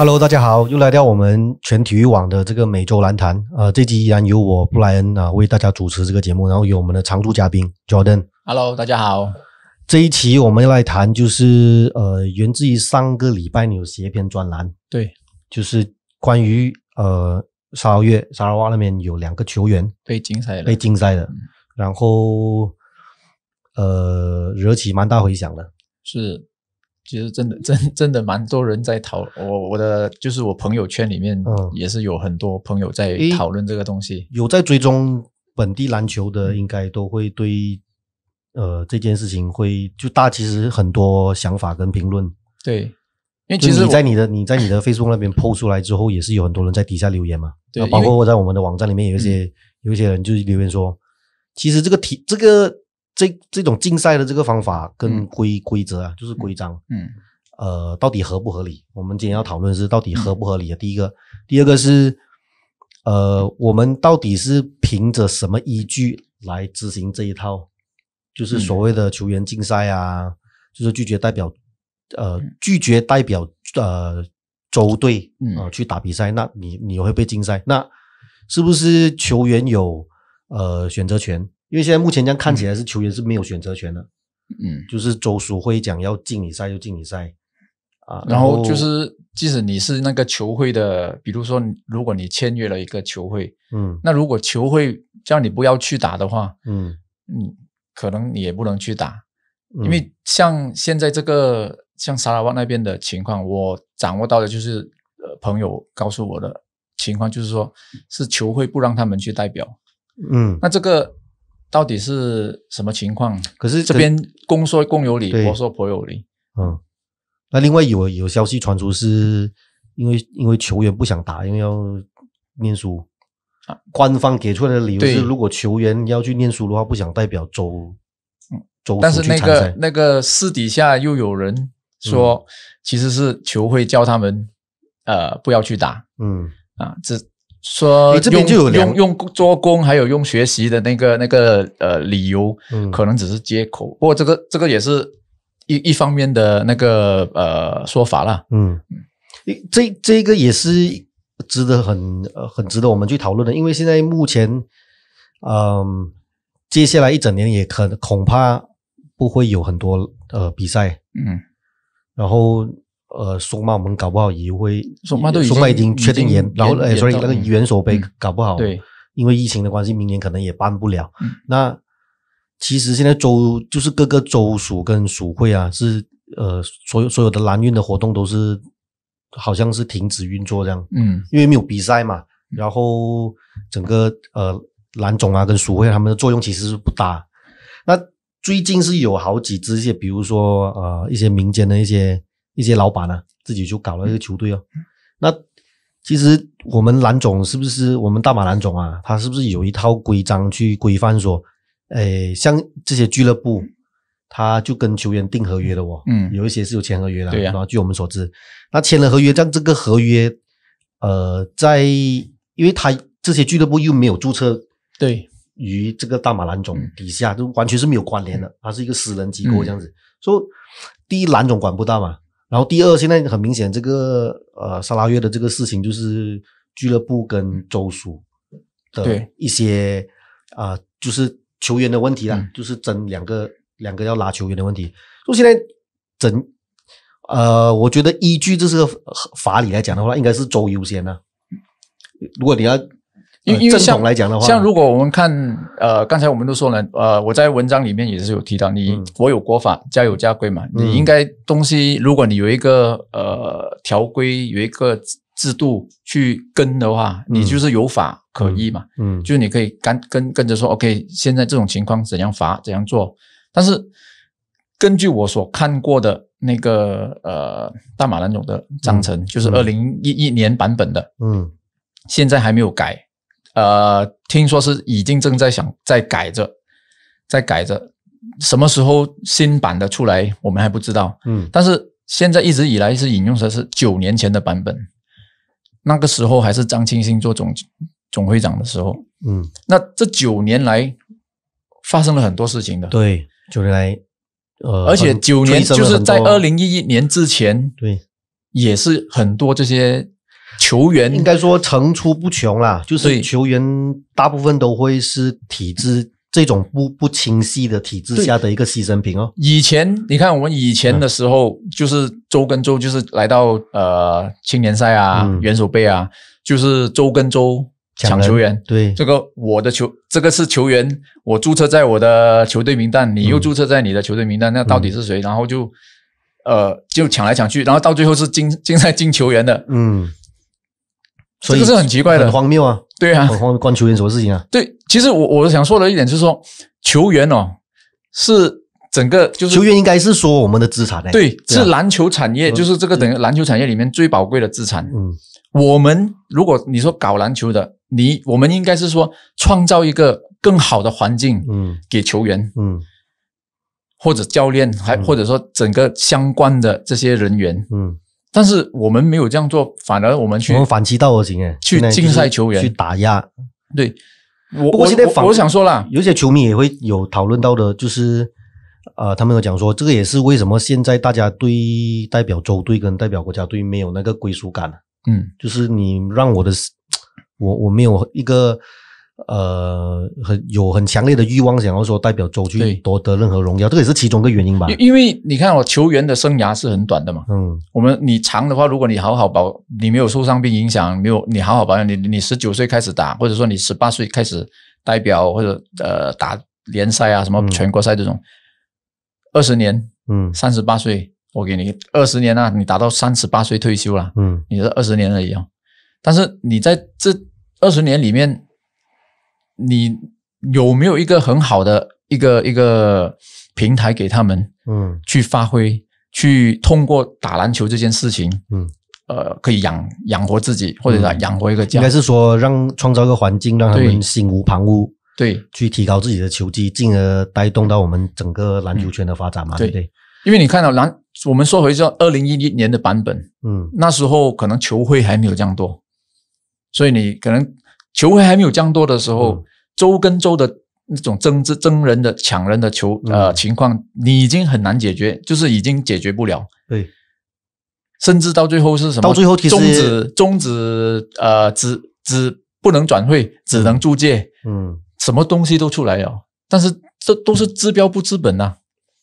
Hello，大家好，又来到我们全体育网的这个每周篮坛。呃，这期依然由我布莱恩啊为大家主持这个节目，然后由我们的常驻嘉宾 Jordan。Hello，大家好。这一期我们要来谈，就是呃，源自于上个礼拜你有写一篇专栏，对，就是关于呃，沙尔月沙尔瓦那边有两个球员被禁赛，了，被禁赛了，然后呃，惹起蛮大回响的，是。其实真的真真的蛮多人在讨我我的就是我朋友圈里面也是有很多朋友在讨论这个东西，有在追踪本地篮球的应该都会对呃这件事情会就大其实很多想法跟评论对，因为其实你在你的你在你的 Facebook 那边 PO 出来之后也是有很多人在底下留言嘛，对，包括我在我们的网站里面有一些有一些人就是留言说，其实这个题这个。这这种竞赛的这个方法跟规规则啊，就是规章，嗯，呃，到底合不合理？我们今天要讨论是到底合不合理啊？第一个，第二个是，呃，我们到底是凭着什么依据来执行这一套，就是所谓的球员竞赛啊，就是拒绝代表，呃，拒绝代表呃周队啊去打比赛，那你你会被禁赛？那是不是球员有呃选择权？因为现在目前这样看起来是球员是没有选择权的，嗯，就是周淑辉讲要进比赛就进比赛，啊，然后就是即使你是那个球会的，比如说如果你签约了一个球会，嗯，那如果球会叫你不要去打的话，嗯嗯，可能你也不能去打，因为像现在这个像沙拉旺那边的情况，我掌握到的就是呃朋友告诉我的情况，就是说是球会不让他们去代表，嗯，那这个。到底是什么情况？可是这边公说公有理，婆说婆有理。嗯，那另外有有消息传出，是因为因为球员不想打，因为要念书。官方给出来的理由是，如果球员要去念书的话，不想代表州嗯，但是那个那个私底下又有人说，其实是球会叫他们呃不要去打。嗯，啊这。说有用用做工还有用学习的那个那个呃理由，可能只是借口，不过这个这个也是一一方面的那个呃说法啦。嗯，这这个也是值得很很值得我们去讨论的，因为现在目前，嗯，接下来一整年也可恐怕不会有很多呃比赛。嗯，然后。呃，松茂我们搞不好也会松茂都已经确定延，然后哎，所以那个元首杯搞不好，因为疫情的关系，明年可能也办不了。那其实现在州就是各个州属跟属会啊，是呃，所有所有的蓝运的活动都是好像是停止运作这样，嗯，因为没有比赛嘛。然后整个呃蓝种啊跟属会他们的作用其实是不大。那最近是有好几支，些比如说呃一些民间的一些。一些老板呢，自己就搞了一个球队哦。那其实我们蓝总是不是我们大马蓝总啊？他是不是有一套规章去规范说，哎，像这些俱乐部，他就跟球员订合约的哦。嗯，有一些是有签合约的。对呀。后据我们所知，那签了合约，但这个合约，呃，在因为他这些俱乐部又没有注册，对，于这个大马蓝总底下，就完全是没有关联的，他是一个私人机构这样子。所以，第一蓝总管不到嘛。然后第二，现在很明显，这个呃，沙拉越的这个事情就是俱乐部跟州属的一些啊，就是球员的问题啦，就是争两个两个要拉球员的问题。所以现在整呃，我觉得依据这是法理来讲的话，应该是州优先呢。如果你要。因为正统来讲的话，像如果我们看呃，刚才我们都说了，呃，我在文章里面也是有提到，你国有国法，家有家规嘛，你应该东西，如果你有一个呃条规，有一个制度去跟的话，你就是有法可依嘛，嗯，就你可以跟跟跟着说，OK，现在这种情况怎样罚，怎样做。但是根据我所看过的那个呃大马兰总的章程，就是二零一一年版本的，嗯，现在还没有改。呃，听说是已经正在想在改着，在改着，什么时候新版的出来，我们还不知道。嗯，但是现在一直以来是引用的是九年前的版本，那个时候还是张清新做总总会长的时候。嗯，那这九年来发生了很多事情的。对，九年来，呃，而且九年就是在二零一一年之前，对，也是很多这些。球员应该说层出不穷啦，就是球员大部分都会是体制这种不不清晰的体制下的一个牺牲品哦。以前你看我们以前的时候，就是周跟周就是来到呃青年赛啊、元首杯啊，就是周跟周抢球员。对，这个我的球，这个是球员，我注册在我的球队名单，你又注册在你的球队名单，那到底是谁？然后就呃就抢来抢去，然后到最后是竞竞赛进球员的，嗯。所以这个是很奇怪、的，很荒谬啊！对啊，关球员什么事情啊？对，其实我我想说的一点就是说，球员哦，是整个就是球员，应该是说我们的资产对，是篮球产业，就是这个等于篮球产业里面最宝贵的资产。嗯，我们如果你说搞篮球的，你我们应该是说创造一个更好的环境，嗯，给球员，嗯，或者教练，还或者说整个相关的这些人员，嗯。但是我们没有这样做，反而我们去我们反其道而行哎，去竞赛球员，去打压。对，我我我想说啦，有些球迷也会有讨论到的，就是呃，他们有讲说，这个也是为什么现在大家对代表州队跟代表国家队没有那个归属感嗯，就是你让我的，我我没有一个。呃，很有很强烈的欲望，想要说代表州去夺得任何荣耀，这也是其中一个原因吧。因为你看，我球员的生涯是很短的嘛。嗯，我们你长的话，如果你好好保，你没有受伤病影响，没有你好好保养，你你十九岁开始打，或者说你十八岁开始代表或者呃打联赛啊，什么全国赛这种，二十年，嗯，三十八岁，我给你二十年啊，你打到三十八岁退休了，嗯，你是二十年而已啊。但是你在这二十年里面。你有没有一个很好的一个一个平台给他们，嗯，去发挥，去通过打篮球这件事情，嗯，呃，可以养养活自己，或者养活一个家，应该是说让创造一个环境，让他们心无旁骛，对，去提高自己的球技，进而带动到我们整个篮球圈的发展嘛，对不对？因为你看到篮，我们说回说二零一一年的版本，嗯，那时候可能球会还没有这样多，所以你可能。球会还没有降多的时候，州跟州的那种争执、争人的、抢人的球呃情况，你已经很难解决，就是已经解决不了。对，甚至到最后是什么？到最后终止终止呃，只只不能转会，只能租借。嗯，什么东西都出来了，但是这都是治标不治本呐。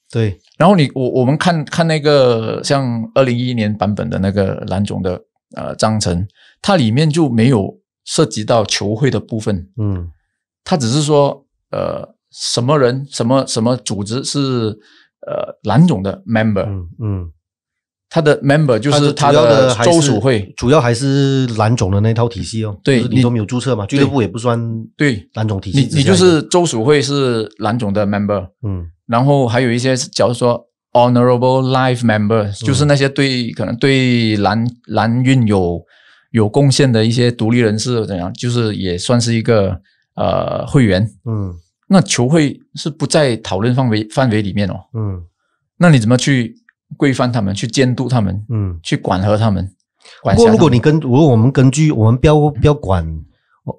对，然后你我我们看看那个像二零一一年版本的那个蓝总的呃章程，它里面就没有。涉及到球会的部分，嗯，他只是说，呃，什么人、什么什么组织是呃蓝总的 member，嗯，他的 member 就是他的周属会，主要还是蓝总的那套体系哦。对你都没有注册嘛，俱乐部也不算对蓝总体系。你你就是周属会是蓝总的 member，嗯，然后还有一些，假如说 honorable life member，就是那些对可能对蓝蓝运有。有贡献的一些独立人士怎样？就是也算是一个呃会员，嗯，那球会是不在讨论范围范围里面哦，嗯，那你怎么去规范他们，去监督他们，嗯，去管和他们？不过如果你跟如果我们根据我们不要不要管，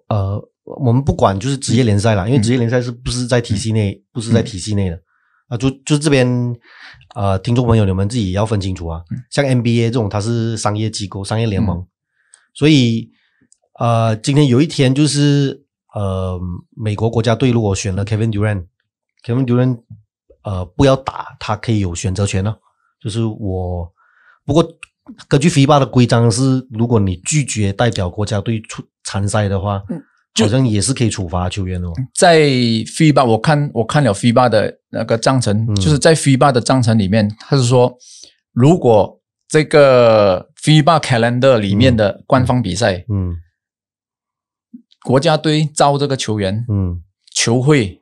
呃，我们不管就是职业联赛了，因为职业联赛是不是在体系内？不是在体系内的啊，就就这边啊，听众朋友你们自己也要分清楚啊，像 NBA 这种它是商业机构、商业联盟。所以，呃，今天有一天就是，呃，美国国家队如果选了 Kevin Durant，Kevin Durant，呃，不要打，他可以有选择权呢。就是我，不过根据 FIBA 的规章是，如果你拒绝代表国家队出参赛的话，好像也是可以处罚球员的。在 FIBA，我看我看了 FIBA 的那个章程，就是在 FIBA 的章程里面，他是说，如果这个。f i b a calendar 里面的官方比赛，嗯，国家队招这个球员，嗯，球会，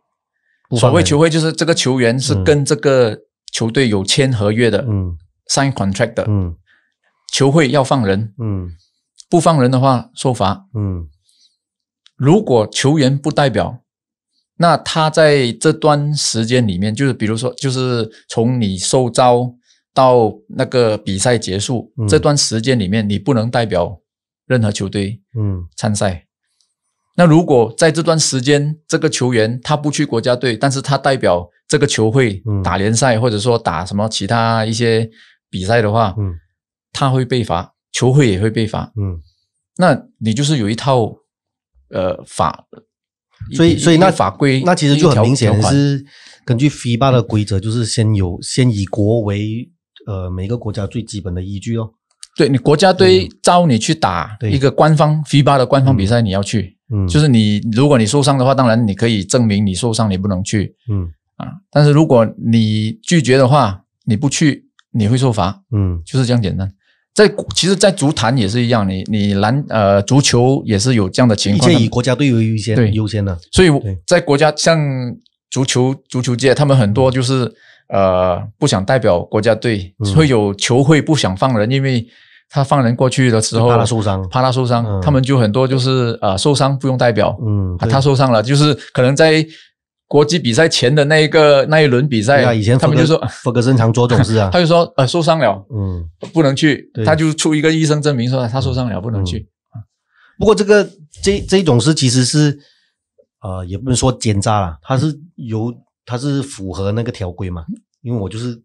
所谓球会就是这个球员是跟这个球队有签合约的，嗯，sign contract 的，嗯，球会要放人，嗯，不放人的话受罚，嗯，如果球员不代表，那他在这段时间里面，就是比如说，就是从你受招。到那个比赛结束这段时间里面，你不能代表任何球队嗯参赛。那如果在这段时间，这个球员他不去国家队，但是他代表这个球会打联赛，或者说打什么其他一些比赛的话，他会被罚，球会也会被罚。嗯，那你就是有一套呃法，所以所以那法规那其实就很明显是根据 f i b a 的规则，就是先有先以国为。呃，每个国家最基本的依据哦。对你，国家队招你去打一个官方 FIBA 的官方比赛，你要去。嗯，就是你，如果你受伤的话，当然你可以证明你受伤，你不能去。嗯，啊，但是如果你拒绝的话，你不去，你会受罚。嗯，就是这样简单。在其实，在足坛也是一样，你你篮呃足球也是有这样的情况。优先以国家队为优先优先的，所以在国家像足球足球界，他们很多就是。呃，不想代表国家队，会有球会不想放人，因为他放人过去的时候怕他受伤，怕他受伤，他们就很多就是啊，受伤不用代表，嗯，他受伤了，就是可能在国际比赛前的那一个那一轮比赛，啊，以前他们就说福格森常做总种事啊，他就说呃受伤了，嗯，不能去，他就出一个医生证明说他受伤了，不能去。不过这个这这种事其实是呃，也不能说奸诈了，他是由。他是符合那个条规嘛？因为我就是，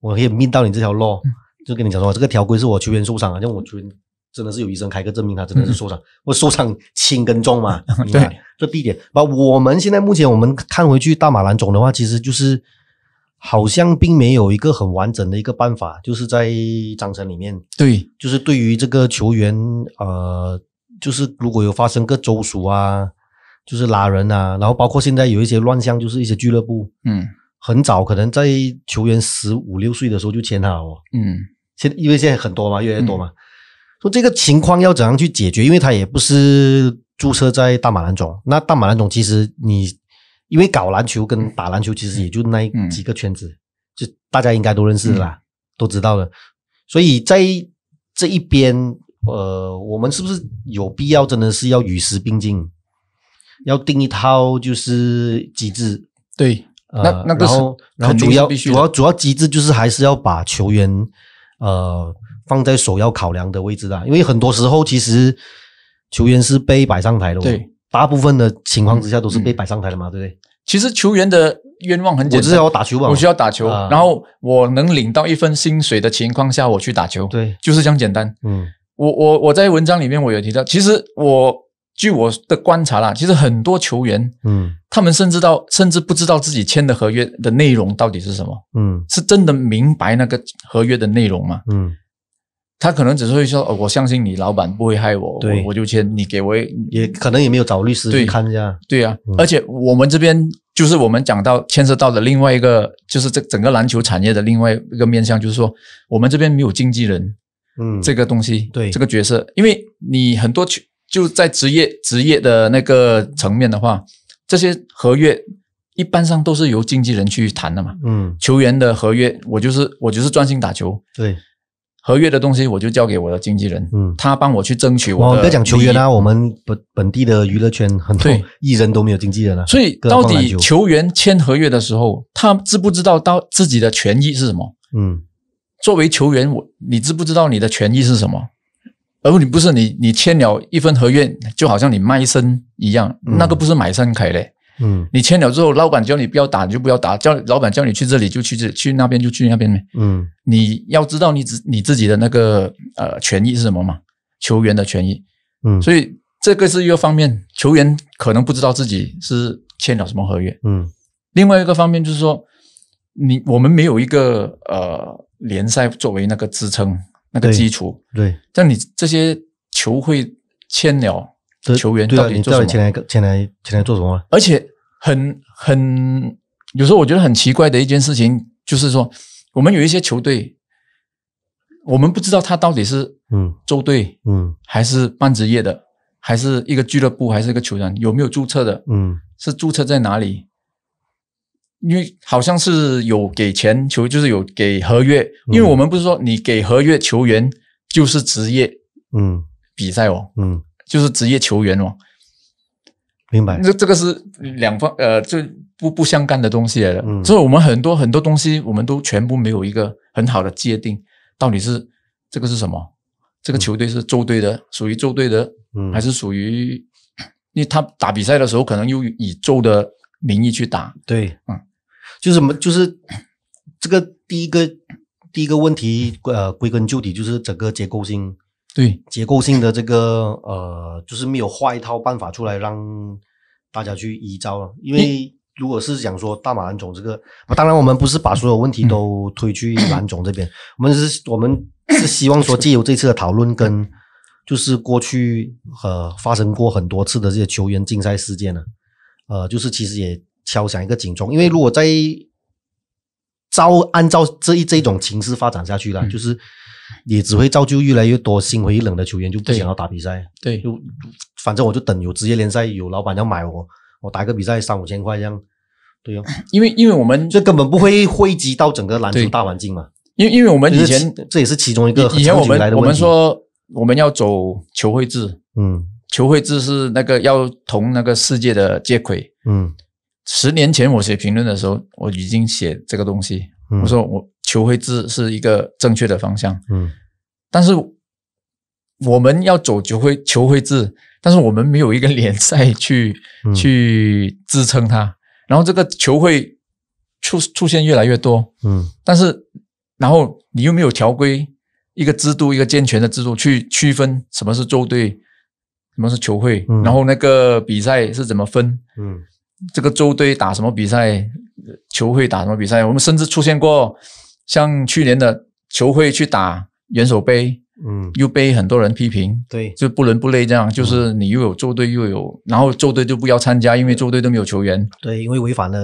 我也命到你这条路，就跟你讲说，这个条规是我球员受伤，像我球员真的是有医生开个证明，他真的是受伤，我受伤轻跟重嘛？对，这第一点。那我们现在目前我们看回去，大马兰总的话，其实就是好像并没有一个很完整的一个办法，就是在章程里面，对，就是对于这个球员，呃，就是如果有发生个周数啊。就是拉人啊，然后包括现在有一些乱象，就是一些俱乐部，嗯，很早可能在球员十五六岁的时候就签好，嗯，现因为现在很多嘛，越来越多嘛，说这个情况要怎样去解决？因为他也不是注册在大马篮总，那大马篮总其实你因为搞篮球跟打篮球其实也就那几个圈子，就大家应该都认识啦，都知道的，所以在这一边，呃，我们是不是有必要真的是要与时并进？要定一套就是机制，对，那那个是后重要，主要主要机制就是还是要把球员呃放在首要考量的位置啊，因为很多时候其实球员是被摆上台的，对，大部分的情况之下都是被摆上台了嘛，对不对？其实球员的愿望很简单，我是要打球吧，我需要打球，然后我能领到一份薪水的情况下，我去打球，对，就是这样简单。嗯，我我我在文章里面我有提到，其实我。据我的观察啦，其实很多球员，嗯，他们甚至到甚至不知道自己签的合约的内容到底是什么，嗯，是真的明白那个合约的内容吗？嗯，他可能只是会说，我相信你老板不会害我，我我就签，你给我，也可能也没有找律师看一下，对啊。而且我们这边就是我们讲到牵涉到的另外一个，就是这整个篮球产业的另外一个面向，就是说我们这边没有经纪人，嗯，这个东西，对，这个角色，因为你很多球。就在职业职业的那个层面的话，这些合约一般上都是由经纪人去谈的嘛。嗯，球员的合约，我就是我就是专心打球。对，合约的东西我就交给我的经纪人。嗯，他帮我去争取。我要讲球员啦，我们本本地的娱乐圈很多艺人都没有经纪人了。所以到底球员签合约的时候，他知不知道到自己的权益是什么？嗯，作为球员，我你知不知道你的权益是什么？然后你不是你，你签了一份合约，就好像你卖身一样，那个不是买身开嘞。嗯，你签了之后，老板叫你不要打，你就不要打；叫老板叫你去这里就去这，去那边就去那边。嗯，你要知道你自你自己的那个呃权益是什么嘛？球员的权益。嗯，所以这个是一个方面，球员可能不知道自己是签了什么合约。嗯，另外一个方面就是说，你我们没有一个呃联赛作为那个支撑。那个基础对，像你这些球会签了球员，到底到底签来签来签来做什么？而且很很有时候我觉得很奇怪的一件事情，就是说我们有一些球队，我们不知道他到底是嗯周队嗯还是半职业的，还是一个俱乐部，还是一个球员有没有注册的？嗯，是注册在哪里？因为好像是有给钱球，就是有给合约。因为我们不是说你给合约球员就是职业，嗯，比赛哦，嗯，就是职业球员哦。明白，这这个是两方呃，就不不相干的东西来嗯，所以我们很多很多东西，我们都全部没有一个很好的界定，到底是这个是什么？这个球队是周队的，属于周队的，嗯，还是属于 因为他打比赛的时候，可能又以周的名义去打，对，嗯。就是什么？就是这个第一个第一个问题，呃，归根究底就是整个结构性，对结构性的这个呃，就是没有画一套办法出来让大家去依照了。因为如果是讲说大马兰总这个，当然我们不是把所有问题都推去兰总这边，我们是，我们是希望说借由这次的讨论跟就是过去呃发生过很多次的这些球员竞赛事件呢，呃，就是其实也。敲响一个警钟，因为如果在照按照这一这种形势发展下去了，就是也只会造就越来越多心灰意冷的球员，就不想要打比赛。对，就反正我就等有职业联赛，有老板要买我，我打一个比赛三五千块这样。对呀，因为因为我们这根本不会汇集到整个篮球大环境嘛。因为因为我们以前这也是其中一个以前我们我们说我们要走球会制，嗯，球会制是那个要同那个世界的接轨，嗯。十年前我写评论的时候，我已经写这个东西。我说我球会制是一个正确的方向。嗯，但是我们要走球会球会制，但是我们没有一个联赛去去支撑它。然后这个球会出出现越来越多。嗯，但是然后你又没有条规，一个制度，一个健全的制度去区分什么是周队，什么是球会，然后那个比赛是怎么分？嗯。这个周队打什么比赛？球会打什么比赛？我们甚至出现过，像去年的球会去打元首杯，嗯，又被很多人批评，对，就不伦不类这样。就是你又有周队，又有然后周队就不要参加，因为周队都没有球员，对，因为违反了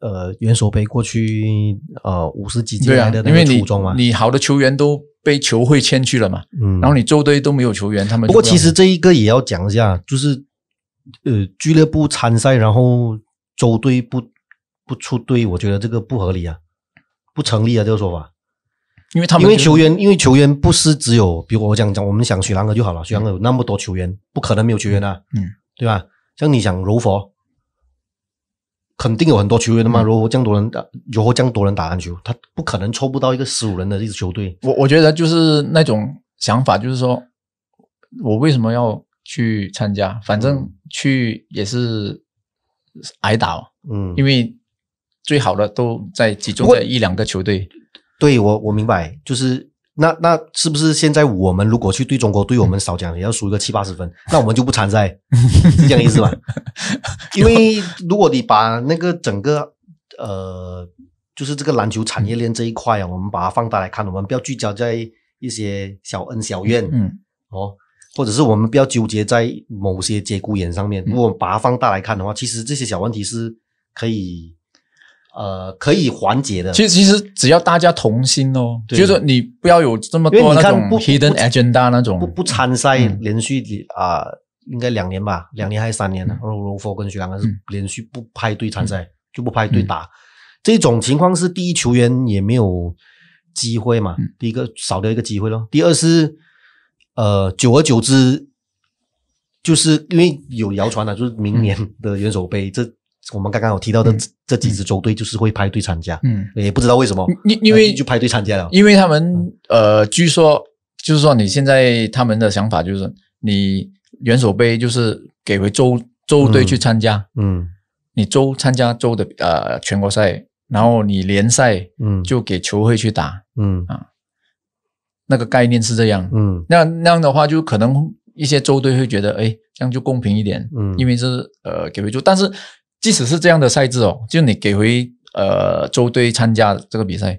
呃元首杯过去呃五十几年的那个初衷嘛，你好的球员都被球会签去了嘛，嗯，然后你周队都没有球员，他们不过其实这一个也要讲一下，就是。呃，俱乐部参赛，然后周队不不出队，我觉得这个不合理啊，不成立啊，这个说法，因为他们因为球员，因为球员不是只有，比如我讲讲我们想许兰哥就好了，许兰哥有那么多球员，不可能没有球员啊，嗯，对吧？像你想柔佛，肯定有很多球员的嘛，柔佛这样多人打，柔佛这样多人打篮球，他不可能凑不到一个十五人的一支球队。我我觉得就是那种想法，就是说我为什么要？去参加，反正去也是挨打，嗯，因为最好的都在集中在一两个球队。对，我我明白，就是那那是不是现在我们如果去对中国队，我们少讲也要输个七八十分，那我们就不参赛，是这样意思吧？因为如果你把那个整个呃，就是这个篮球产业链这一块啊，我们把它放大来看，我们不要聚焦在一些小恩小怨，嗯，哦。或者是我们不要纠结在某些节骨眼上面。如果把它放大来看的话，其实这些小问题是可以，呃，可以缓解的。其实，其实只要大家同心哦，就是你不要有这么多那种 hidden agenda 那种。不不参赛，连续啊，应该两年吧，两年还是三年了？罗罗福跟徐良是连续不派队参赛，就不派队打。这种情况是第一球员也没有机会嘛，第一个少掉一个机会咯。第二是。呃，久而久之，就是因为有谣传了，就是明年的元首杯，这我们刚刚有提到的这几支州队就是会派队参加，嗯，也不知道为什么，因因为就派队参加了，因为他们，呃，据说就是说你现在他们的想法就是你元首杯就是给回州州队去参加，嗯，你州参加州的呃全国赛，然后你联赛，嗯，就给球会去打，嗯啊。那个概念是这样，嗯，那那样的话，就可能一些州队会觉得，哎，这样就公平一点，嗯，因为是呃给回洲，但是即使是这样的赛制哦，就你给回呃州队参加这个比赛，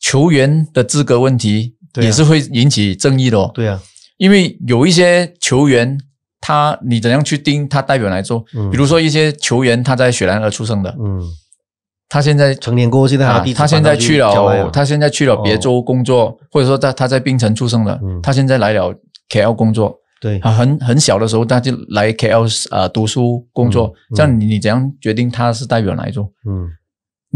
球员的资格问题也是会引起争议的，哦，对啊，因为有一些球员他你怎样去盯他代表来做？嗯，比如说一些球员他在雪兰莪出生的，嗯。他现在成年过现在他他现在去了，他现在去了别州工作，或者说他他在槟城出生的，他现在来了 KL 工作。对，很很小的时候他就来 KL 啊读书工作。这样你你怎样决定他是代表哪一种？嗯，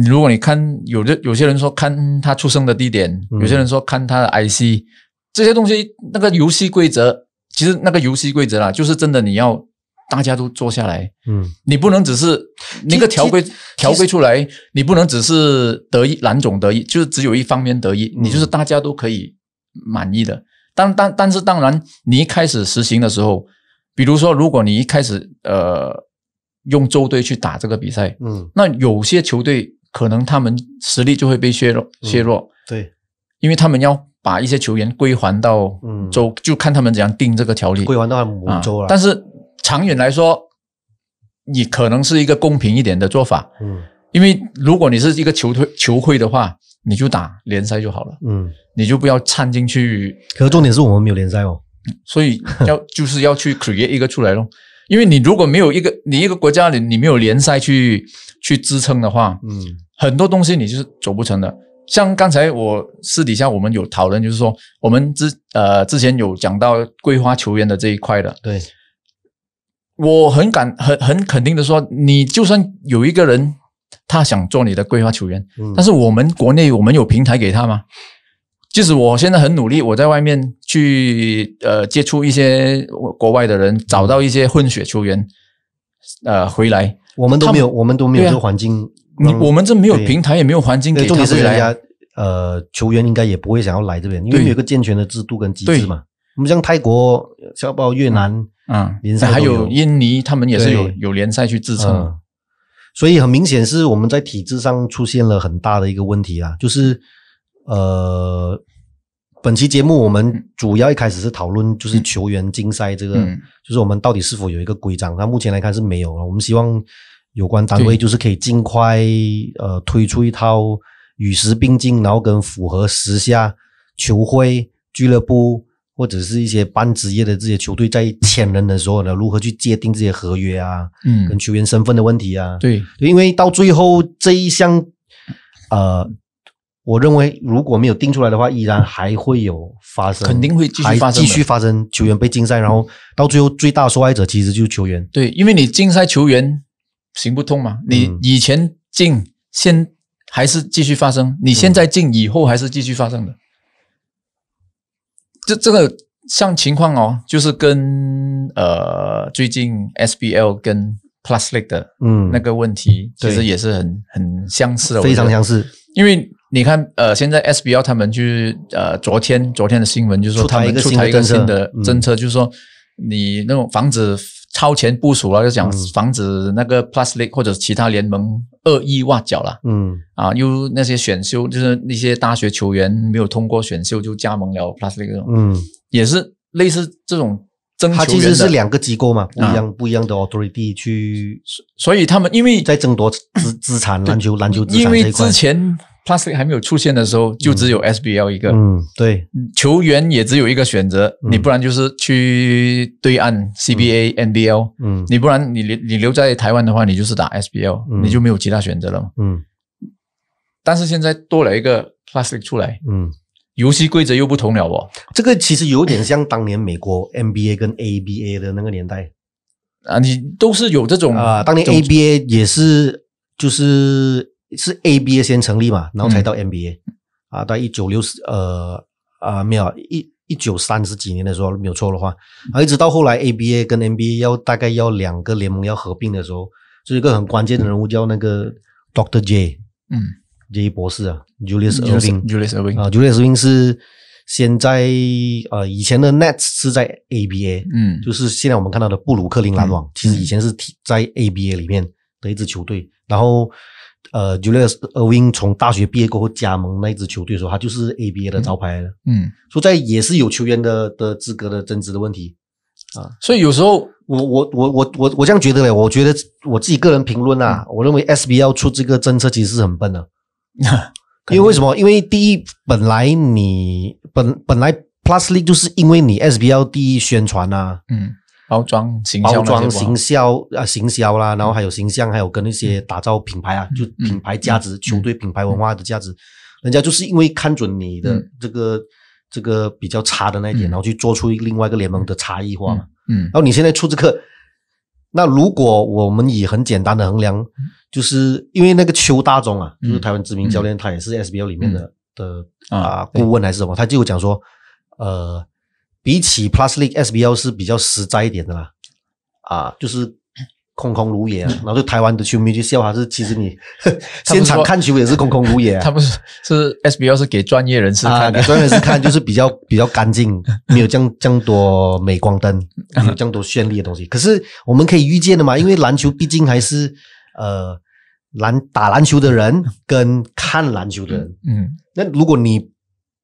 如果你看有的有些人说看他出生的地点，有些人说看他的 IC 这些东西，那个游戏规则其实那个游戏规则啦，就是真的你要。大家都坐下来，嗯，你不能只是那个条规条规出来，你不能只是得一蓝总得一，就是只有一方面得一，你就是大家都可以满意的。但但但是当然，你一开始实行的时候，比如说如果你一开始呃用周队去打这个比赛，嗯，那有些球队可能他们实力就会被削弱削弱，对，因为他们要把一些球员归还到州，就看他们怎样定这个条例归还到母州了，但是。长远来说，你可能是一个公平一点的做法。嗯，因为如果你是一个球队球会的话，你就打联赛就好了。嗯，你就不要掺进去。可重点是我们没有联赛哦，所以要 就是要去 create 一个出来咯。因为你如果没有一个你一个国家里你没有联赛去去支撑的话，嗯，很多东西你就是走不成的。像刚才我私底下我们有讨论，就是说我们之呃之前有讲到桂花球员的这一块的，对。我很敢很很肯定的说，你就算有一个人他想做你的规划球员，但是我们国内我们有平台给他吗？即使我现在很努力，我在外面去呃接触一些国外的人，找到一些混血球员呃回来，我们都没有，我们都没有这环境。你我们这没有平台，也没有环境给是回来。呃，球员应该也不会想要来这边，因为有个健全的制度跟机制嘛。我们像泰国、小宝越南。嗯，还有印尼，他们也是有有联赛去支撑，所以很明显是我们在体制上出现了很大的一个问题啊！就是呃，本期节目我们主要一开始是讨论就是球员竞赛这个，就是我们到底是否有一个规章？那目前来看是没有了。我们希望有关单位就是可以尽快呃推出一套与时并进，然后跟符合时下球会俱乐部。或者是一些半职业的这些球队在签人的时候呢，如何去界定这些合约啊，嗯，跟球员身份的问题啊？对，因为到最后这一项，呃，我认为如果没有定出来的话，依然还会有发生，肯定会继续发生，继续发生球员被禁赛，然后到最后最大受害者其实就是球员。对，因为你禁赛球员行不通嘛，你以前禁现还是继续发生，你现在禁以后还是继续发生的。这这个像情况哦，就是跟呃最近 SBL 跟 PlusL 的嗯那个问题其实也是很很相似的，非常相似。因为你看呃，现在 SBL 他们就呃昨天昨天的新闻就说他们出台一个新的政策，就是说你那种房子。超前部署了，就讲防止那个 Plastic 或者其他联盟恶意挖角了。嗯，啊，又那些选秀，就是那些大学球员没有通过选秀就加盟了 Plastic 这种。嗯，也是类似这种争。他其实是两个机构嘛，不一样不一样的 a u t h o r i t y 去。所以他们因为在争夺资 资产篮球篮球资产这一块。p l a s t i c 还没有出现的时候，就只有 SBL 一个。嗯，对，球员也只有一个选择，你不然就是去对岸 CBA、NBL。嗯，你不然你留你留在台湾的话，你就是打 SBL，你就没有其他选择了嘛。嗯，但是现在多了一个 p l a s t i c 出来，嗯，游戏规则又不同了哦。这个其实有点像当年美国 NBA 跟 ABA 的那个年代啊，你都是有这种啊，当年 ABA 也是就是。是 ABA 先成立嘛，然后才到 NBA 啊，到一九六呃啊没有一一九三十几年的时候没有错的话，啊一直到后来 ABA 跟 NBA 要大概要两个联盟要合并的时候，就一个很关键的人物叫那个 Doctor J 嗯 J 博士啊 Julius Irving Julius Irving 啊 Julius Irving 是现在呃以前的 Nets 是在 ABA 嗯就是现在我们看到的布鲁克林篮网其实以前是在 ABA 里面的一支球队，然后。呃，Julius e r w i n 从大学毕业过后加盟那支球队的时候，他就是 ABA 的招牌了。嗯，以在也是有球员的的资格的增值的问题啊。所以有时候我我我我我我这样觉得嘞，我觉得我自己个人评论呐，我认为 SBL 出这个政策其实是很笨的。因为为什么？因为第一，本来你本本来 p l u s l e a g u e 就是因为你 SBL 第一宣传啊。嗯。包装、包装、行销啊，行销啦，然后还有形象，还有跟那些打造品牌啊，就品牌价值、球队品牌文化的价值，人家就是因为看准你的这个这个比较差的那一点，然后去做出另外一个联盟的差异化嘛。嗯，然后你现在出这个，那如果我们以很简单的衡量，就是因为那个邱大中啊，就是台湾知名教练，他也是 SBL 里面的的啊顾问还是什么，他就讲说，呃。比起 PlusLeague SBL 是比较实在一点的啦，啊，就是空空如也啊，然后就台湾的球迷就笑，还是其实你 现场看球也是空空如也。他们是是 SBL 是给专业人士看，给专业人士看就是比较 比较干净，没有这样这样多镁光灯，没有这样多绚丽的东西。可是我们可以预见的嘛，因为篮球毕竟还是呃篮打篮球的人跟看篮球的人，嗯，那如果你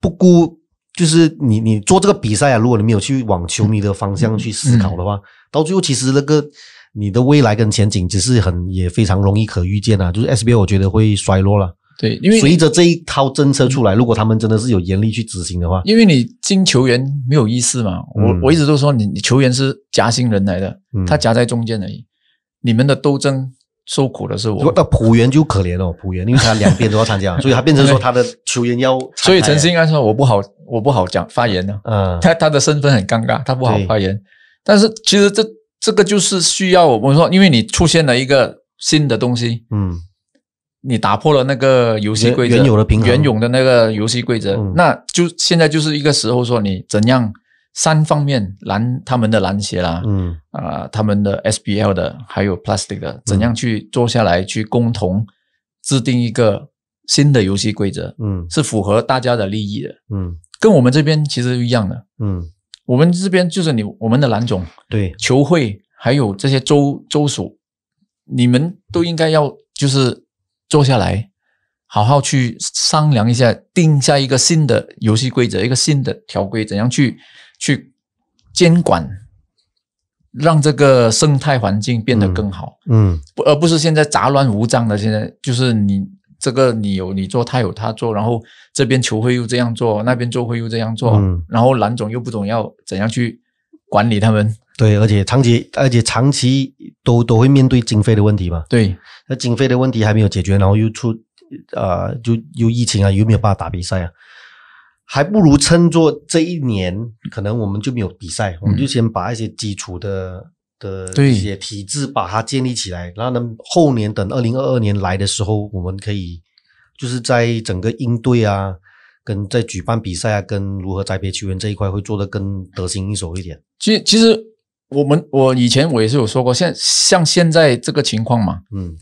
不顾就是你，你做这个比赛啊，如果你没有去往球迷的方向去思考的话，到最后其实那个你的未来跟前景只是很也非常容易可预见啊。就是 SBL，我觉得会衰落了。对，因为随着这一套政策出来，如果他们真的是有严厉去执行的话，因为你进球员没有意思嘛。我我一直都说，你你球员是夹心人来的，他夹在中间而已。你们的斗争。受苦的是我，那浦原就可怜哦，浦原，因为他两边都要参加，所以他变成说他的球员要。所以陈思应该说我不好，我不好讲发言呢。嗯，他他的身份很尴尬，他不好发言。但是其实这这个就是需要我说，因为你出现了一个新的东西，嗯，你打破了那个游戏规则原有的平原有的那个游戏规则，那就现在就是一个时候说你怎样。三方面，篮他们的篮鞋啦，嗯，啊，他们的 SBL 的，还有 Plastic 的，怎样去做下来，去共同制定一个新的游戏规则，嗯，是符合大家的利益的，嗯，跟我们这边其实一样的，嗯，我们这边就是你我们的蓝总，对，球会还有这些州州属，你们都应该要就是坐下来，好好去商量一下，定下一个新的游戏规则，一个新的条规，怎样去。去监管，让这个生态环境变得更好。嗯，而不是现在杂乱无章的。现在就是你这个你有你做，他有他做，然后这边球会又这样做，那边就会又这样做，嗯、然后蓝总又不懂要怎样去管理他们。对，而且长期，而且长期都都会面对经费的问题嘛。对，那经费的问题还没有解决，然后又出啊，就有疫情啊，又没有办法打比赛啊。还不如称作这一年，可能我们就没有比赛，我们就先把一些基础的的一些体制把它建立起来，然后呢，后年等二零二二年来的时候，我们可以就是在整个应对啊，跟在举办比赛啊，跟如何栽培球员这一块会做得更得心应手一点。其实，其实我们我以前我也是有说过，像像现在这个情况嘛，嗯，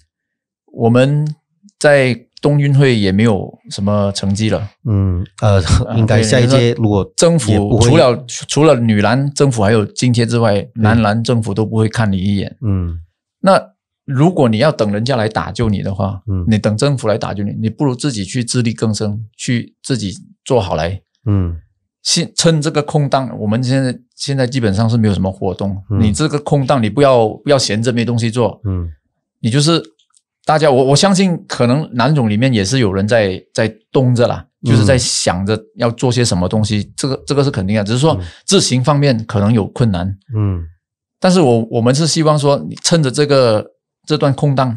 我们在。冬运会也没有什么成绩了。嗯呃，应该下一届如果政府除了除了女篮政府还有津贴之外，男篮政府都不会看你一眼。嗯，那如果你要等人家来打救你的话，嗯，你等政府来打救你，你不如自己去自力更生，去自己做好来。嗯，趁趁这个空档，我们现在现在基本上是没有什么活动。你这个空档，你不要不要闲着，没东西做。嗯，你就是。大家，我我相信可能南总里面也是有人在在动着啦，就是在想着要做些什么东西，这个这个是肯定的，只是说执行方面可能有困难。嗯，但是我我们是希望说，你趁着这个这段空档，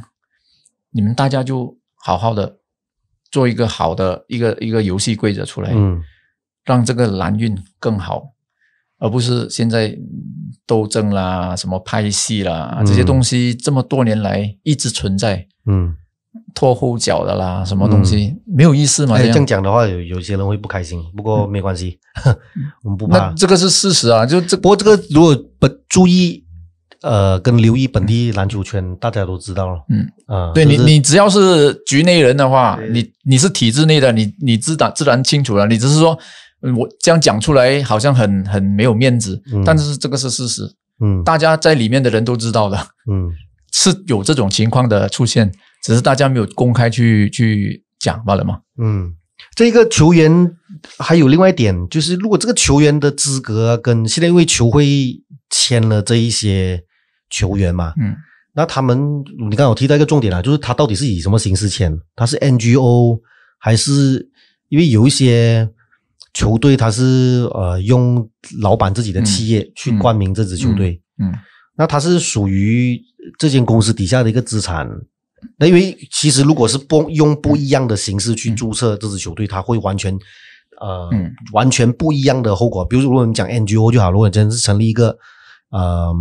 你们大家就好好的做一个好的一个一个游戏规则出来，嗯，让这个蓝运更好。而不是现在斗争啦，什么拍戏啦，这些东西这么多年来一直存在，嗯，拖后脚的啦，什么东西没有意思嘛？哎，这样讲的话，有有些人会不开心，不过没关系，我们不怕。这个是事实啊，就这。不过这个如果不注意，呃，跟留意本地篮球圈，大家都知道了。嗯啊，对你，你只要是局内人的话，你你是体制内的，你你自然自然清楚了。你只是说。我这样讲出来好像很很没有面子，但是这个是事实。嗯，大家在里面的人都知道的。嗯，是有这种情况的出现，只是大家没有公开去去讲，罢了嘛。嗯，这个球员还有另外一点，就是如果这个球员的资格跟现在因为球会签了这一些球员嘛，嗯，那他们，你刚刚我提到一个重点啊，就是他到底是以什么形式签？他是 NGO 还是因为有一些？球队他是呃用老板自己的企业去冠名这支球队，嗯，那它是属于这间公司底下的一个资产。那因为其实如果是不用不一样的形式去注册这支球队，他会完全呃完全不一样的后果。比如如果你讲 NGO 就好，如果你真是成立一个嗯，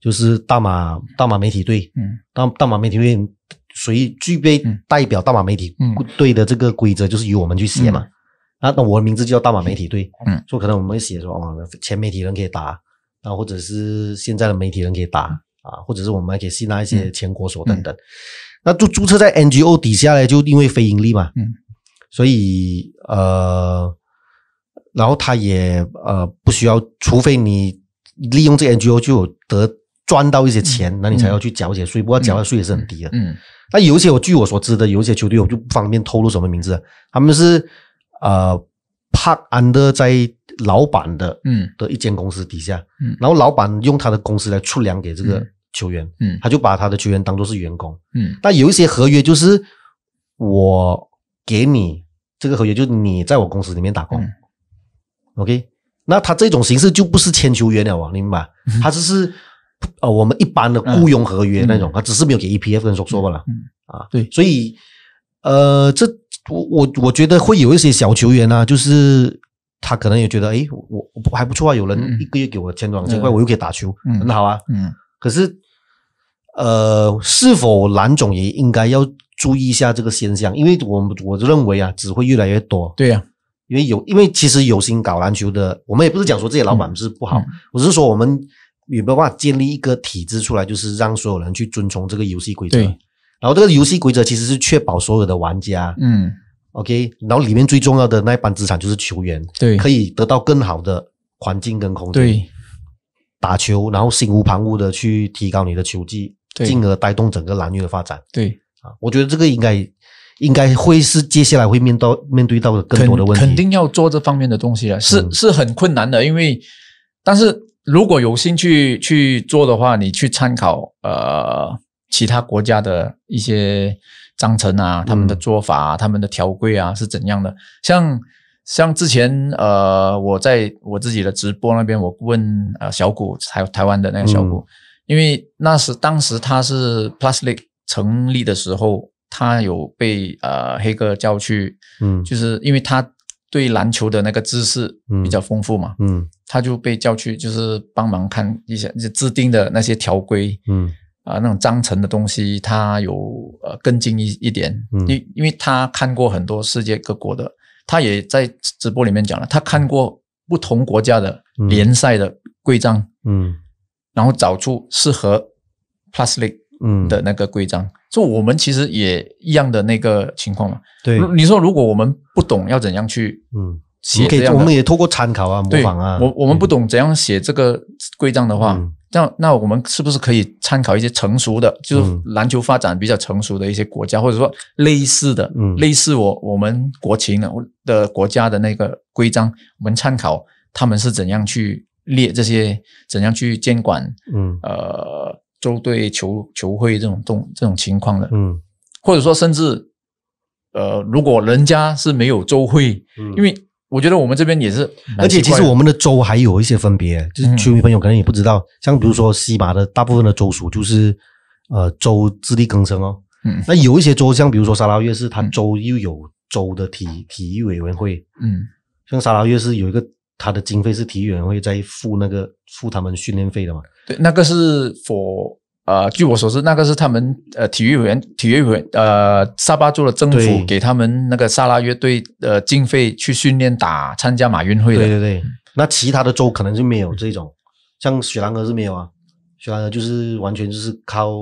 就是大马大马媒体队，嗯，大大马媒体队谁具备代表大马媒体队的这个规则，就是由我们去写嘛。那那我的名字就叫大马媒体队，嗯，就可能我们会写说哦，前媒体人可以打，啊，或者是现在的媒体人可以打啊，或者是我们可以吸纳一些前国手等等。那注注册在 NGO 底下呢，就因为非盈利嘛，嗯，所以呃，然后他也呃不需要，除非你利用这 NGO 就有得赚到一些钱，那你才要去缴一些税，不过缴的税也是很低的，嗯。那有一些我据我所知的，有一些球队我就不方便透露什么名字，他们是。呃，d 安德在老板的嗯的一间公司底下，嗯，然后老板用他的公司来出粮给这个球员，嗯，他就把他的球员当做是员工，嗯，但有一些合约就是我给你这个合约，就是你在我公司里面打工，OK，那他这种形式就不是签球员了我你明白？他只是呃我们一般的雇佣合约那种，他只是没有给 EPF 跟说说过了，嗯啊，对，所以呃这。我我我觉得会有一些小球员啊，就是他可能也觉得，哎，我我还不错啊，有人一个月给我千多两千块，我又可以打球，很好啊。嗯。可是，呃，是否蓝总也应该要注意一下这个现象？因为我们我认为啊，只会越来越多。对呀。因为有，因为其实有心搞篮球的，我们也不是讲说这些老板是不好，我只是说我们有没有办法建立一个体制出来，就是让所有人去遵从这个游戏规则。然后这个游戏规则其实是确保所有的玩家，嗯，OK，然后里面最重要的那一班资产就是球员，对，可以得到更好的环境跟空间，对，打球，然后心无旁骛的去提高你的球技，进而带动整个蓝月的发展，对啊，我觉得这个应该应该会是接下来会面到面对到的更多的问题，肯定要做这方面的东西了，是是很困难的，因为，但是如果有兴趣去做的话，你去参考呃。其他国家的一些章程啊，他们的做法、他们的条规啊是怎样的？像像之前呃，我在我自己的直播那边，我问呃小谷台台湾的那个小谷，因为那时当时他是 p l u s l c 成立的时候，他有被呃黑哥叫去，嗯，就是因为他对篮球的那个知识比较丰富嘛，嗯，他就被叫去就是帮忙看一下就制定的那些条规，嗯。啊，那种章程的东西，他有呃跟进一一点，因因为他看过很多世界各国的，他也在直播里面讲了，他看过不同国家的联赛的规章，嗯，然后找出适合 Plusly 嗯的那个规章，就我们其实也一样的那个情况嘛，对，你说如果我们不懂要怎样去，嗯，也可以，我们也通过参考啊，模仿啊，我我们不懂怎样写这个规章的话。那那我们是不是可以参考一些成熟的，就是篮球发展比较成熟的一些国家，或者说类似的，嗯、类似我我们国情的的国家的那个规章，我们参考他们是怎样去列这些，怎样去监管，嗯，呃，周队球球会这种动这种情况的，嗯，或者说甚至，呃，如果人家是没有周会，嗯、因为。我觉得我们这边也是，而且其实我们的州还有一些分别，就是球迷朋友可能也不知道，像比如说西马的大部分的州属就是，呃，州自力更生哦。嗯，那有一些州像比如说沙拉越市，它州又有州的体体育委员会。嗯，像沙拉越市有一个，它的经费是体育委员会在付那个付他们训练费的嘛？对，那个是 for。呃，据我所知，那个是他们呃体育委员、体育委员呃沙巴州的政府给他们那个沙拉乐队呃经费去训练打参加马运会的。对对对，那其他的州可能就没有这种，像雪兰莪是没有啊，雪兰莪就是完全就是靠。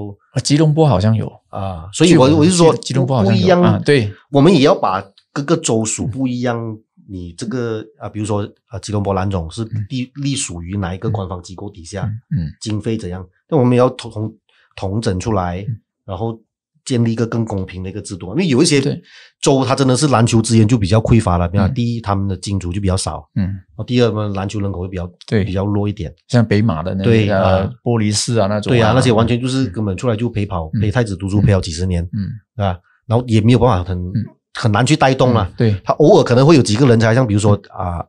吉隆坡好像有啊，所以我我是说，吉隆坡好不一样啊，对，我们也要把各个州属不一样。你这个啊，比如说啊，吉隆坡蓝总是隶隶属于哪一个官方机构底下？嗯，经费怎样？那我们也要统统统整出来，然后建立一个更公平的一个制度。因为有一些州，它真的是篮球资源就比较匮乏了。比方第一，他们的金主就比较少，嗯，然后第二呢，篮球人口会比较对比较弱一点，像北马的那对啊，玻璃市啊那种，对啊，那些完全就是根本出来就陪跑陪太子读书陪跑几十年，嗯，啊，然后也没有办法很。很难去带动啊，对他偶尔可能会有几个人才，像比如说啊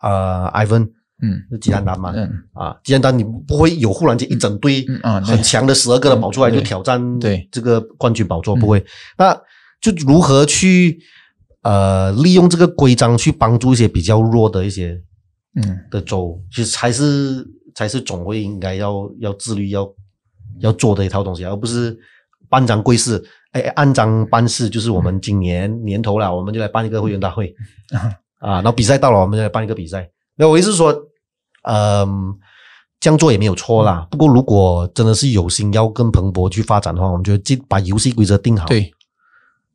啊，艾芬，嗯，是吉安丹嘛，啊，吉安丹你不会有忽然间一整堆啊很强的十二个的跑出来就挑战对这个冠军宝座，不会。那就如何去呃利用这个规章去帮助一些比较弱的一些嗯的州，其实才是才是总会应该要要自律要要做的一套东西，而不是班长贵势。哎，按章办事就是我们今年年头了，我们就来办一个会员大会啊。然后比赛到了，我们就来办一个比赛。那我意思是说，嗯，这样做也没有错啦。不过如果真的是有心要跟彭博去发展的话，我们就得这把游戏规则定好，对，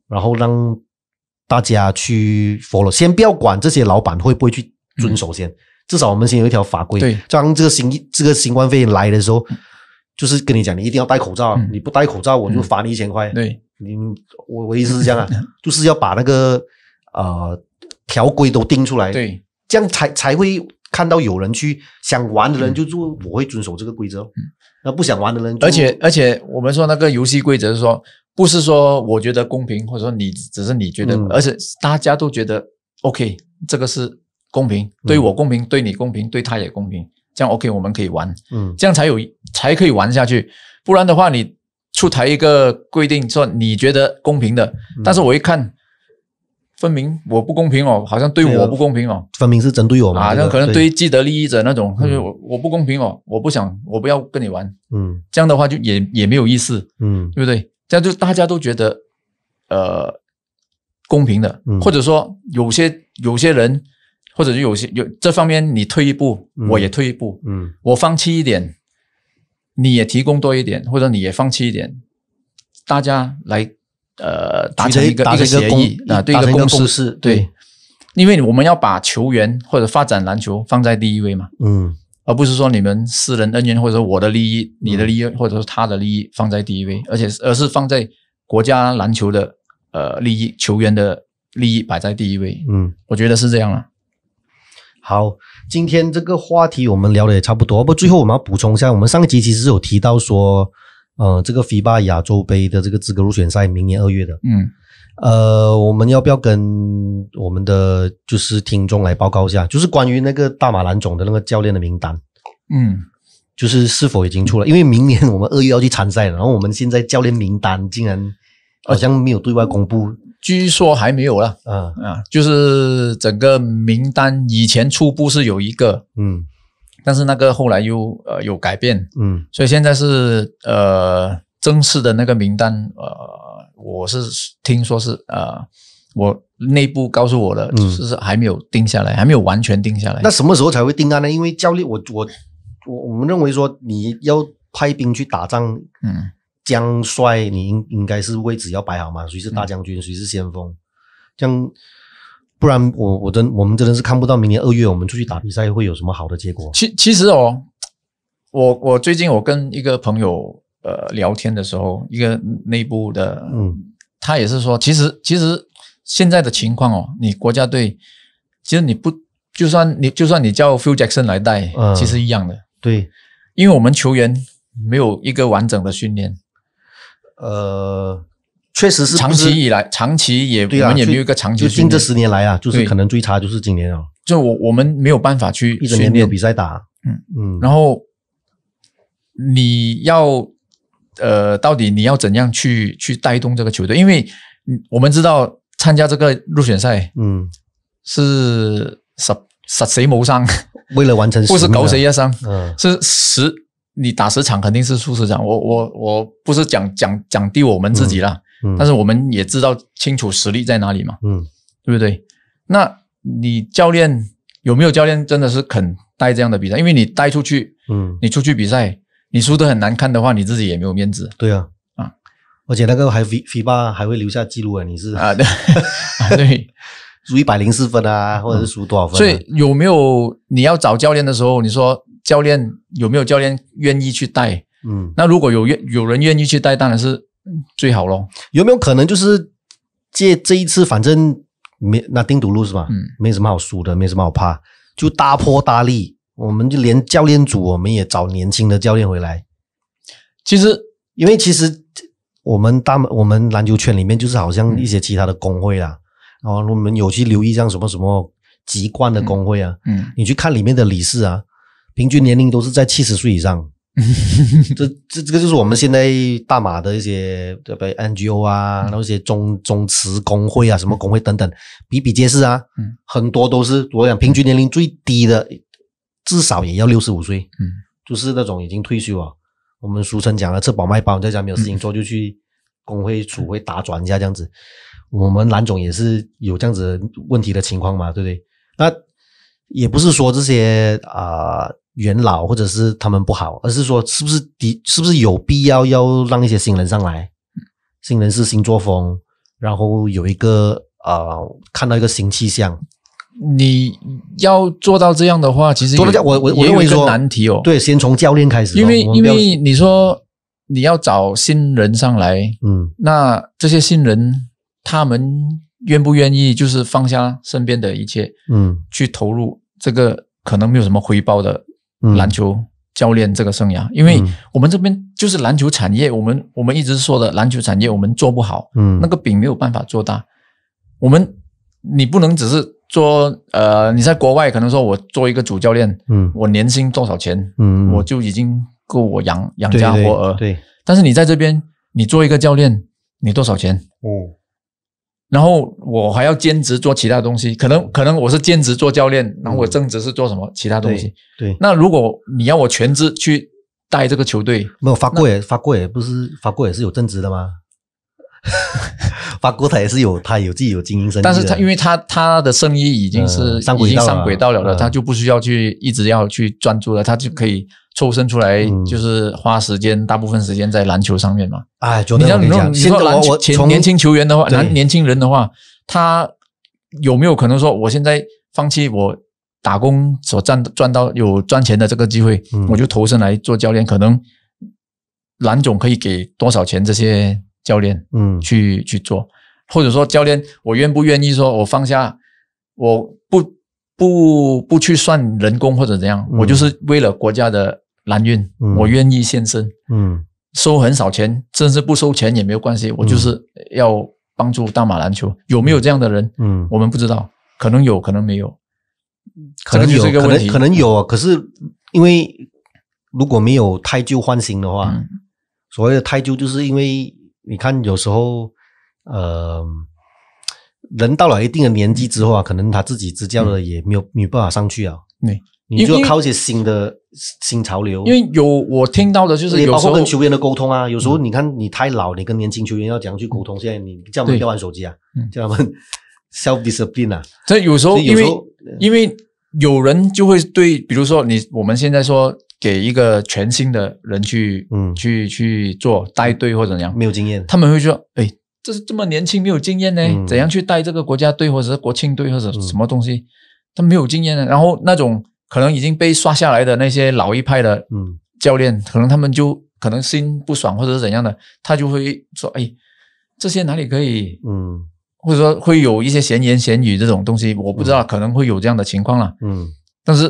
然后让大家去 follow。先不要管这些老板会不会去遵守，先至少我们先有一条法规，对。当这个新这个新冠肺炎来的时候，就是跟你讲，你一定要戴口罩。你不戴口罩，我就罚你一千块。对。你我我意思是这样啊，就是要把那个呃条规都定出来，对，这样才才会看到有人去想玩的人，就做，我会遵守这个规则，那不想玩的人，而且而且我们说那个游戏规则是说，不是说我觉得公平，或者说你只是你觉得，而且大家都觉得 OK，这个是公平，对我公平，对你公平，对他也公平，这样 OK 我们可以玩，嗯，这样才有才可以玩下去，不然的话你。出台一个规定，说你觉得公平的，但是我一看，分明我不公平哦，好像对我不公平哦，分明是针对我嘛，像可能对既得利益者那种，他说我我不公平哦，我不想我不要跟你玩，嗯，这样的话就也也没有意思，嗯，对不对？这样就大家都觉得呃公平的，或者说有些有些人，或者是有些有这方面，你退一步，我也退一步，嗯，我放弃一点。你也提供多一点，或者你也放弃一点，大家来呃达成一个一个协议，对一个共识对，因为我们要把球员或者发展篮球放在第一位嘛，嗯，而不是说你们私人恩怨或者说我的利益、你的利益或者说他的利益放在第一位，而且而是放在国家篮球的呃利益、球员的利益摆在第一位，嗯，我觉得是这样了。好，今天这个话题我们聊的也差不多。不，最后我们要补充一下，我们上一集其实有提到说，呃，这个 FIBA 亚洲杯的这个资格入选赛明年二月的，嗯，呃，我们要不要跟我们的就是听众来报告一下，就是关于那个大马兰总的那个教练的名单，嗯，就是是否已经出了？因为明年我们二月要去参赛了，然后我们现在教练名单竟然好像没有对外公布。据说还没有了，嗯啊，就是整个名单以前初步是有一个，嗯，但是那个后来又呃有改变，嗯，所以现在是呃正式的那个名单，呃，我是听说是呃我内部告诉我的，就是还没有定下来，还没有完全定下来。那什么时候才会定啊？呢，因为教练，我我我我们认为说你要派兵去打仗，嗯。将帅，你应应该是位置要摆好嘛？谁是大将军，谁是先锋？这样，不然我我真我们真的是看不到明年二月我们出去打比赛会有什么好的结果。其其实哦，我我最近我跟一个朋友呃聊天的时候，一个内部的，嗯，他也是说，其实其实现在的情况哦，你国家队，其实你不就算你就算你叫 Phil Jackson 来带，其实一样的，对，因为我们球员没有一个完整的训练。呃，确实是长期以来，长期也我们也没有一个长期近这十年来啊，就是可能最差就是今年哦。就我我们没有办法去一整年没有比赛打，嗯嗯。然后你要呃，到底你要怎样去去带动这个球队？因为我们知道参加这个入选赛，嗯，是杀杀谁谋伤？为了完成不是搞谁压伤，嗯，是十。你打十场肯定是输十场，我我我不是讲讲讲低我们自己啦，但是我们也知道清楚实力在哪里嘛，嗯，对不对？那你教练有没有教练真的是肯带这样的比赛？因为你带出去，嗯，你出去比赛，你输的很难看的话，你自己也没有面子。对啊，啊，而且那个还 V V 八还会留下记录啊，你是 啊，对，输一百零四分啊，或者是输多少分？所以有没有你要找教练的时候，你说？教练有没有教练愿意去带？嗯，那如果有愿有人愿意去带，当然是最好咯。有没有可能就是借这一次，反正没拿丁堵路是吧？嗯，没什么好输的，没什么好怕，就大破大立。我们就连教练组，我们也找年轻的教练回来。其实，因为其实我们大我们篮球圈里面，就是好像一些其他的工会啊，后我们有去留意像什么什么籍贯的工会啊，嗯，你去看里面的理事啊。平均年龄都是在七十岁以上，这这这个就是我们现在大马的一些，不对 NGO 啊，那些中中慈工会啊，什么工会等等，比比皆是啊，很多都是我讲平均年龄最低的，至少也要六十五岁，嗯，就是那种已经退休啊，我们俗称讲了，吃饱卖包在家没有事情做，就去工会储会打转一下这样子。我们蓝总也是有这样子问题的情况嘛，对不对？那也不是说这些啊。元老或者是他们不好，而是说是不是的，是不是有必要要让一些新人上来？新人是新作风，然后有一个啊，看到一个新气象。你要做到这样的话，其实我我我认为说难题哦。对，先从教练开始，因为因为你说你要找新人上来，嗯，那这些新人他们愿不愿意就是放下身边的一切，嗯，去投入这个可能没有什么回报的。篮球教练这个生涯，因为我们这边就是篮球产业，我们我们一直说的篮球产业，我们做不好，嗯，那个饼没有办法做大。我们你不能只是做呃，你在国外可能说我做一个主教练，嗯，我年薪多少钱，嗯，我就已经够我养养家活儿，对。但是你在这边，你做一个教练，你多少钱？然后我还要兼职做其他东西，可能可能我是兼职做教练，然后我正职是做什么其他东西。对，那如果你要我全职去带这个球队，没有发过，也发过也不是发过也是有正职的吗？发 哥他也是有，他有自己有经营生意，但是他因为他他的生意已经是已经上轨道了了，他就不需要去一直要去专注了，他就可以抽身出来，就是花时间，大部分时间在篮球上面嘛。哎，你说你说你说篮球，年轻球员的话，男年轻人的话，他有没有可能说，我现在放弃我打工所赚赚到有赚钱的这个机会，我就投身来做教练？可能蓝总可以给多少钱？这些？教练，嗯，去去做，或者说教练，我愿不愿意说，我放下，我不不不去算人工或者怎样，我就是为了国家的蓝运，我愿意献身，嗯，收很少钱，甚至不收钱也没有关系，我就是要帮助大马篮球，有没有这样的人？嗯，我们不知道，可能有可能没有，可能有，可能可能有啊，可是因为如果没有太旧换新的话，所谓的太旧就是因为。你看，有时候，呃，人到了一定的年纪之后啊，可能他自己执教的也没有没有办法上去啊。你，你就靠一些新的新潮流。因为有我听到的就是，有时候跟球员的沟通啊，有时候你看你太老，你跟年轻球员要怎样去沟通？现在你叫他们要玩手机啊，叫他们 self discipline 啊。这有时候，因为因为有人就会对，比如说你我们现在说。给一个全新的人去，嗯，去去做带队或怎样，没有经验，他们会说，哎，这是这么年轻，没有经验呢，怎样去带这个国家队或者是国庆队或者什么东西，他没有经验的。然后那种可能已经被刷下来的那些老一派的教练，可能他们就可能心不爽或者是怎样的，他就会说，哎，这些哪里可以，嗯，或者说会有一些闲言闲语这种东西，我不知道可能会有这样的情况了，嗯，但是。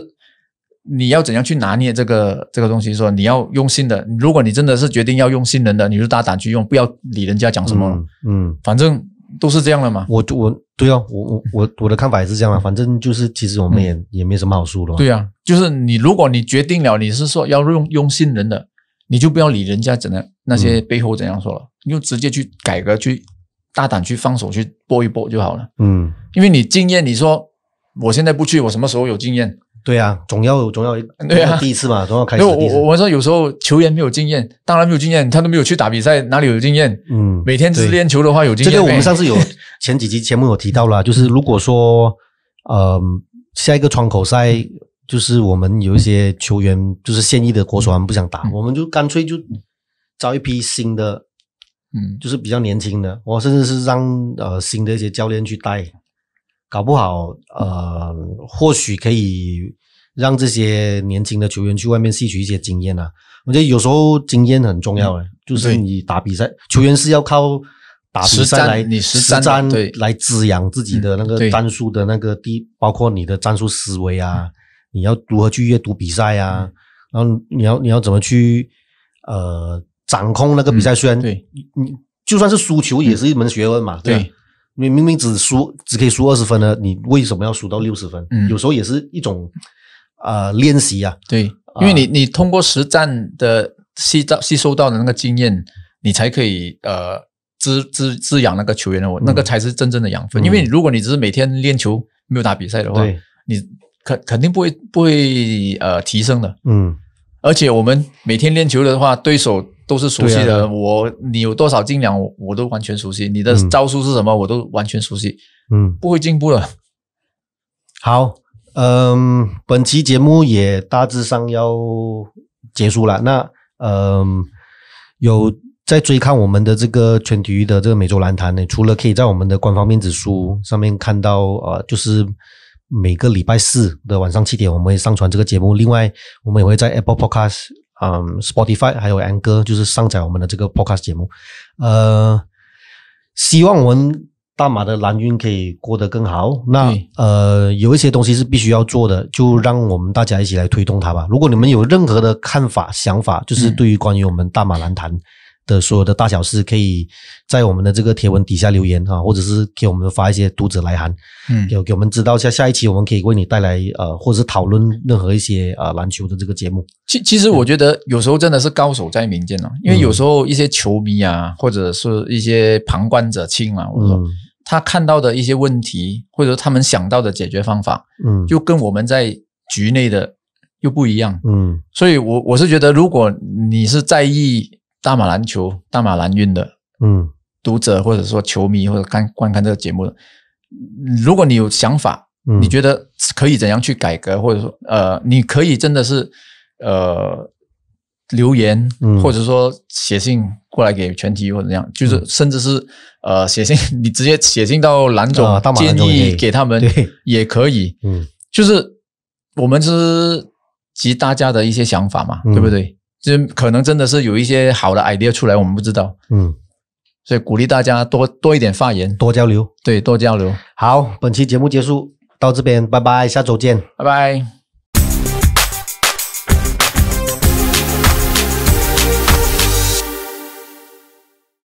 你要怎样去拿捏这个这个东西？说你要用心的，如果你真的是决定要用新人的，你就大胆去用，不要理人家讲什么。嗯，反正都是这样了嘛。我我对啊，我我我我的看法也是这样啊。反正就是，其实我们也也没什么好说的。对啊，就是你如果你决定了，你是说要用用心人的，你就不要理人家怎样那些背后怎样说了，你就直接去改革，去大胆去放手去搏一搏就好了。嗯，因为你经验，你说我现在不去，我什么时候有经验？对啊，总要总要对啊，第一次嘛，总要开始。我我我说，有时候球员没有经验，当然没有经验，他都没有去打比赛，哪里有经验？嗯，每天只练球的话，有经验。这个我们上次有 前几集节目有提到了，就是如果说呃下一个窗口赛，就是我们有一些球员就是现役的国手们不想打，我们就干脆就招一批新的，嗯，就是比较年轻的，我甚至是让呃新的一些教练去带。搞不好，呃，或许可以让这些年轻的球员去外面吸取一些经验啊。我觉得有时候经验很重要了，就是你打比赛，球员是要靠打比赛来实战，对，来滋养自己的那个战术的那个地，包括你的战术思维啊，你要如何去阅读比赛啊，然后你要你要怎么去呃掌控那个比赛虽然对，你就算是输球也是一门学问嘛，对。你明明只输只可以输二十分呢，你为什么要输到六十分？有时候也是一种呃练习啊。对，因为你你通过实战的吸到吸收到的那个经验，你才可以呃滋滋滋养那个球员的我那个才是真正的养分。因为如果你只是每天练球没有打比赛的话，你肯肯定不会不会呃提升的。嗯。而且我们每天练球的话，对手都是熟悉的。我你有多少斤两，我都完全熟悉。你的招数是什么，我都完全熟悉。嗯，不会进步了。好，嗯，本期节目也大致上要结束了。那嗯，有在追看我们的这个全体育的这个美洲篮坛呢？除了可以在我们的官方面子书上面看到，呃，就是。每个礼拜四的晚上七点，我们会上传这个节目。另外，我们也会在 Apple Podcast、嗯 Spotify 还有 An r 就是上载我们的这个 Podcast 节目。呃，希望我们大马的蓝军可以过得更好。那呃，有一些东西是必须要做的，就让我们大家一起来推动它吧。如果你们有任何的看法、想法，就是对于关于我们大马蓝坛。的所有的大小事，可以在我们的这个贴文底下留言啊，或者是给我们发一些读者来函，嗯，给给我们知道下下一期我们可以为你带来呃，或者是讨论任何一些呃篮球的这个节目。其其实我觉得有时候真的是高手在民间啊，因为有时候一些球迷啊，或者是一些旁观者清啊，我说他看到的一些问题，或者他们想到的解决方法，嗯，就跟我们在局内的又不一样，嗯，所以我我是觉得如果你是在意。大马篮球、大马篮运的嗯读者或者说球迷或者看观看这个节目的，如果你有想法，你觉得可以怎样去改革，或者说呃，你可以真的是呃留言或者说写信过来给全体或怎样，就是甚至是呃写信 你直接写信到蓝总建议给他们也可以，嗯，就是我们是集大家的一些想法嘛，对不对？就可能真的是有一些好的 idea 出来，我们不知道。嗯，所以鼓励大家多多一点发言，多交流。对，多交流。好，本期节目结束，到这边，拜拜，下周见，拜拜。